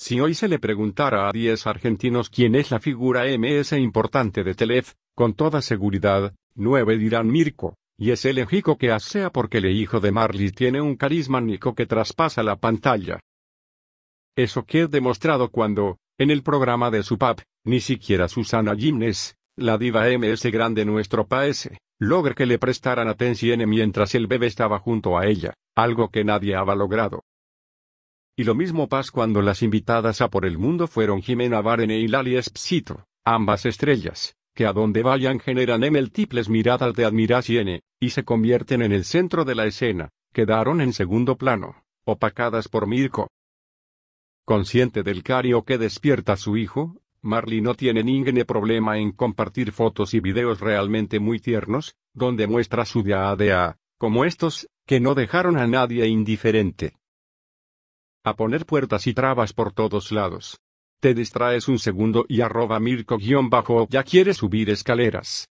Si hoy se le preguntara a 10 argentinos quién es la figura MS importante de Telef, con toda seguridad, 9 dirán Mirko, y es el enjico que asea porque el hijo de Marley tiene un carisma que traspasa la pantalla. Eso he demostrado cuando, en el programa de su pap, ni siquiera Susana Jiménez, la diva MS grande nuestro país, logra que le prestaran atención mientras el bebé estaba junto a ella, algo que nadie había logrado. Y lo mismo pasa cuando las invitadas a por el mundo fueron Jimena Barene y Lali Espsito, ambas estrellas, que a donde vayan generan multiples miradas de admiración, y se convierten en el centro de la escena, quedaron en segundo plano, opacadas por Mirko. Consciente del cario que despierta a su hijo, Marley no tiene ningún problema en compartir fotos y videos realmente muy tiernos, donde muestra su día a día, como estos, que no dejaron a nadie indiferente. A poner puertas y trabas por todos lados. Te distraes un segundo y arroba Mirko-ya quieres subir escaleras.